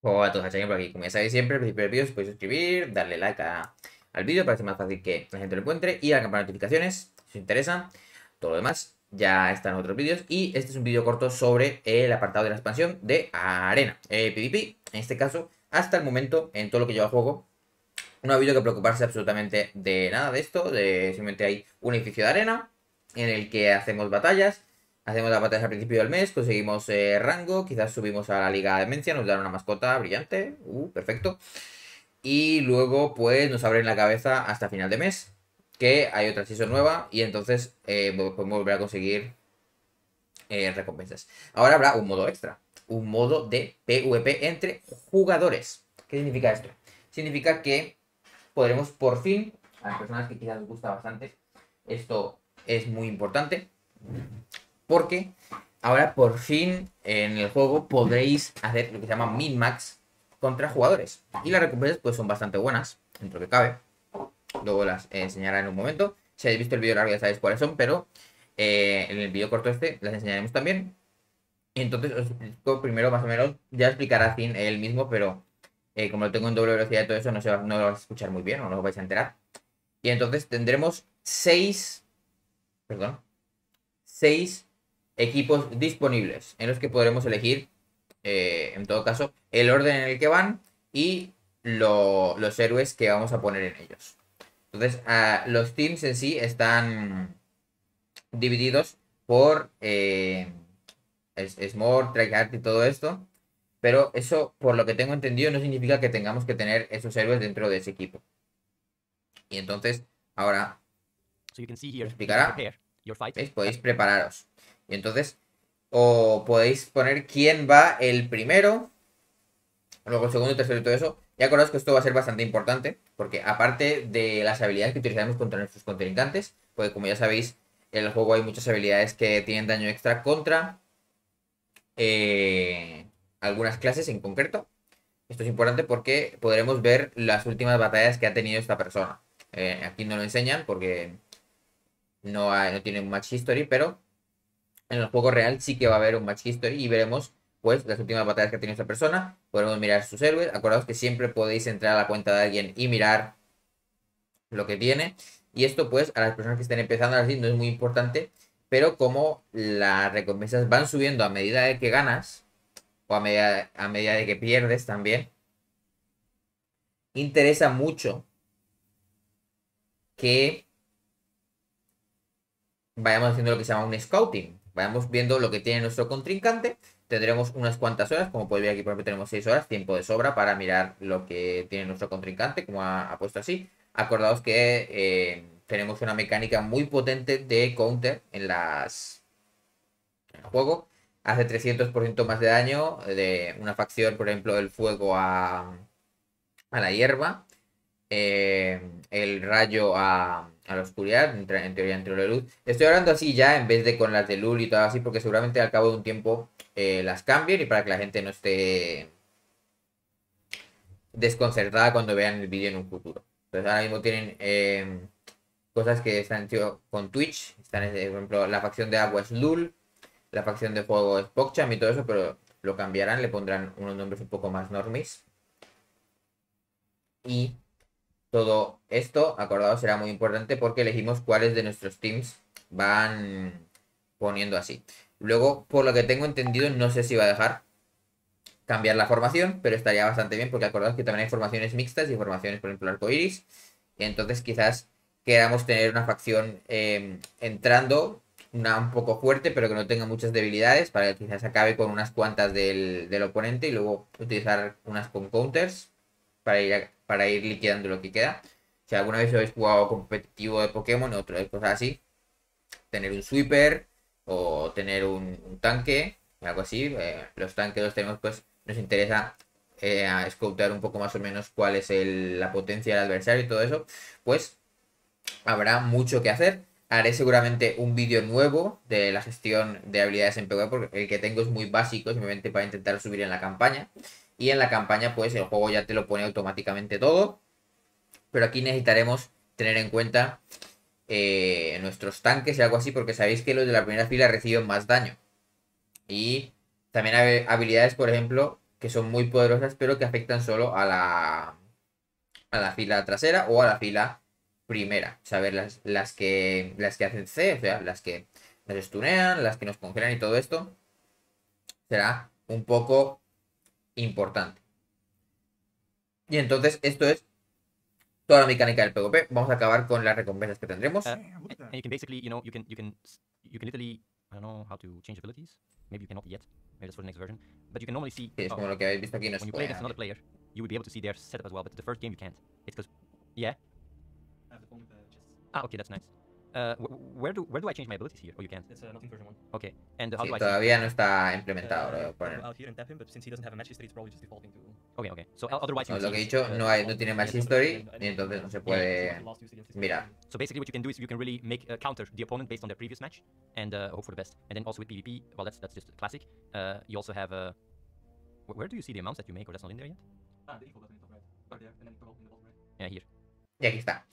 Hola a todos a por aquí. Como ya sabéis siempre, al principio del vídeo os podéis suscribir, darle like al vídeo para que sea más fácil que la gente lo encuentre y a la campana de notificaciones si os interesa. Todo lo demás ya están otros vídeos y este es un vídeo corto sobre el apartado de la expansión de Arena, PvP. Eh, en este caso, hasta el momento, en todo lo que lleva juego, no ha habido que preocuparse absolutamente de nada de esto, de simplemente hay un edificio de arena en el que hacemos batallas Hacemos las batallas al principio del mes, conseguimos eh, rango, quizás subimos a la Liga de Demencia, nos dan una mascota brillante, uh, perfecto. Y luego, pues, nos abren la cabeza hasta final de mes, que hay otra season nueva y entonces eh, podemos volver a conseguir eh, recompensas. Ahora habrá un modo extra, un modo de PvP entre jugadores. ¿Qué significa esto? Significa que podremos por fin, a las personas que quizás les gusta bastante, esto es muy importante, porque ahora por fin en el juego podréis hacer lo que se llama min-max contra jugadores. Y las recompensas pues son bastante buenas, dentro que cabe. Luego las enseñaré en un momento. Si habéis visto el vídeo largo ya sabéis cuáles son, pero eh, en el vídeo corto este las enseñaremos también. entonces os explico primero más o menos, ya explicará el mismo, pero eh, como lo tengo en doble velocidad y todo eso no, se lo vas a escuchar muy bien, no lo vais a enterar. Y entonces tendremos 6, perdón, 6 equipos disponibles en los que podremos elegir, eh, en todo caso, el orden en el que van y los héroes que vamos a poner en ellos. Entonces, los teams en sí están divididos por eh, Track art y todo esto. Pero eso, por lo que tengo entendido, no significa que tengamos que tener esos héroes dentro de ese equipo. Y entonces, ahora, so explicará. Podéis prepararos. Y entonces, o podéis poner quién va el primero, luego el segundo, el tercero y todo eso. Y acordaos que esto va a ser bastante importante, porque aparte de las habilidades que utilizaremos contra nuestros contendientes pues como ya sabéis, en el juego hay muchas habilidades que tienen daño extra contra eh, algunas clases en concreto. Esto es importante porque podremos ver las últimas batallas que ha tenido esta persona. Eh, aquí no lo enseñan porque no, no tiene match history, pero en el juego real sí que va a haber un match history y veremos pues las últimas batallas que ha tenido esta persona. Podemos mirar sus héroes. Acordaos que siempre podéis entrar a la cuenta de alguien y mirar lo que tiene. Y esto pues a las personas que estén empezando así no es muy importante. Pero como las recompensas van subiendo a medida de que ganas o a a medida de que pierdes también, interesa mucho que vayamos haciendo lo que se llama un scouting vayamos viendo lo que tiene nuestro contrincante. Tendremos unas cuantas horas, como podéis ver aquí por ejemplo tenemos 6 horas, tiempo de sobra para mirar lo que tiene nuestro contrincante, como ha, puesto así. Acordaos que eh, tenemos una mecánica muy potente de counter en las en el juego. Hace 300% más de daño eh, de una facción, por ejemplo, el fuego a, la hierba, eh, el rayo a, a la oscuridad, en, teoría entre la luz. Estoy hablando así ya en vez de con las de Lul y todo así, porque seguramente al cabo de un tiempo eh, las cambien y para que la gente no esté desconcertada cuando vean el vídeo en un futuro. Entonces ahora mismo tienen eh, cosas que están con Twitch, están, eh, por ejemplo, la facción de agua es Lul, la facción de fuego es Pogcham y todo eso, pero lo cambiarán, le pondrán unos nombres un poco más normis. Y todo esto, acordado, será muy importante porque elegimos cuáles de nuestros teams van poniendo así. Luego, por lo que tengo entendido, no sé si va a dejar cambiar la formación, pero estaría bastante bien porque acordaos que también hay formaciones mixtas y formaciones, por ejemplo, arcoiris. Y entonces quizás queramos tener una facción em, entrando, una un poco fuerte, pero que no tenga muchas debilidades, para que quizás acabe con unas cuantas del, oponente y luego utilizar unas con counters para ir a para ir liquidando lo que queda. Si alguna vez habéis jugado competitivo de Pokémon, o otras cosas así, tener un sweeper o tener un, tanque, algo así. Eh, los tanques los tenemos, pues nos interesa eh, un poco más o menos cuál es la potencia del adversario y todo eso. Pues habrá mucho que hacer. Haré seguramente un vídeo nuevo de la gestión de habilidades en PWA. porque el que tengo es muy básico, simplemente para intentar subir en la campaña. Y en la campaña, pues el juego ya te lo pone automáticamente todo. Pero aquí necesitaremos tener en cuenta eh, nuestros tanques y algo así, porque sabéis que los de la primera fila reciben más daño. Y también hay habilidades, por ejemplo, que son muy poderosas, pero que afectan solo a la, a la fila trasera o a la fila primera. Saber las, que, las que hacen C, o sea, las que nos estunean, las que nos congelan y todo esto. Será un poco importante. Y entonces esto es toda la mecánica del PvP. Vamos a acabar con las recompensas que tendremos. Uh, and you can basically, you know, you can you can you can literally I don't know how to change abilities. Maybe you cannot yet. Maybe that's for the next version. But you can normally see. Sí, es oh, como lo que no When you play against another player, you will be able to see their setup as well. But the first game you can't. It's because, yeah. Ah, ah, okay, that's nice. Uh, where do where do I change my abilities here? Oh, you can't. It's uh, not in version one. Okay. And how sí, do I? Todavía no está uh, implementado. Uh, poner. Out here and tap him, but since he doesn't have a match history, it's probably just defaulting to. Okay, okay. So otherwise. No, lo que he dicho, uh, no, hay, no tiene match history, y entonces no se puede mirar. So basically, what you can do is you can really make uh, counter the opponent based on their previous match and uh, hope for the best. And then also with PvP, well, that's that's just classic. Uh, you also have uh, where do you see the amounts that you make, or that's not in there yet? Ah, the in the right. Yeah, here. Y aquí está.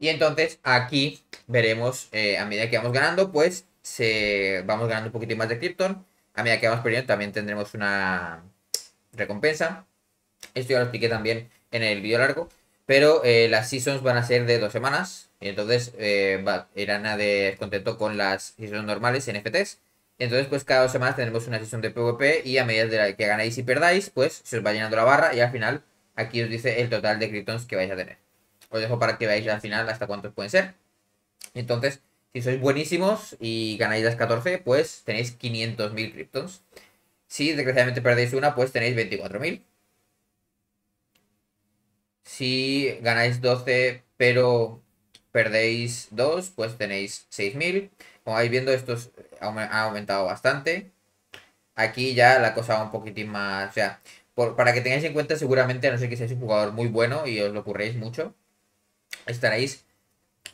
Y entonces aquí veremos, eh, a medida que vamos ganando, pues vamos ganando un poquito más de Krypton. A medida que vamos perdiendo también tendremos una recompensa. Esto ya lo expliqué también en el vídeo largo. Pero eh, las seasons van a ser de dos semanas. Y entonces eh, va, irán a descontento con las seasons normales en FTS. Entonces, pues cada dos semanas tendremos una sesión de PvP y a medida de la que ganáis y perdáis, pues se os va llenando la barra y al final aquí os dice el total de Kryptons que vais a tener. Os pues dejo para que veáis al final hasta cuántos pueden ser. Entonces, si sois buenísimos y ganáis las 14, pues tenéis 500.000 criptons. Si desgraciadamente perdéis una, pues tenéis 24.000. Si ganáis 12, pero perdéis dos pues tenéis 6.000. Como vais viendo, esto ha aumentado bastante. Aquí ya la cosa va un poquitín más... O sea, para que tengáis en cuenta, seguramente, no sé que seáis un jugador muy bueno y os lo ocurréis mucho, estaréis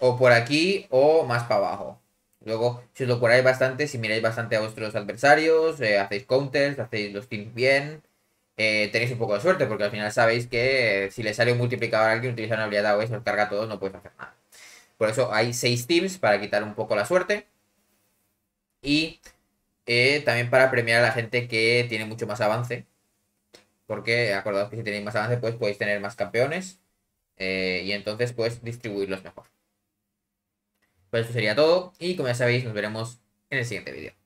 o por aquí o más para abajo. Luego, si os lo curáis bastante, si miráis bastante a vuestros adversarios, eh, hacéis counters, hacéis los teams bien, eh, tenéis un poco de suerte, porque al final sabéis que eh, si le sale un multiplicador a alguien, utiliza una habilidad o eso, os carga a todos, no puedes hacer nada. Por eso hay seis teams para quitar un poco la suerte. Y también para premiar a la gente que tiene mucho más avance. Porque acordaos que si tenéis más avance, pues podéis tener más campeones. Eh, y entonces puedes distribuirlos mejor. Pues eso sería todo y como ya sabéis nos veremos en el siguiente vídeo.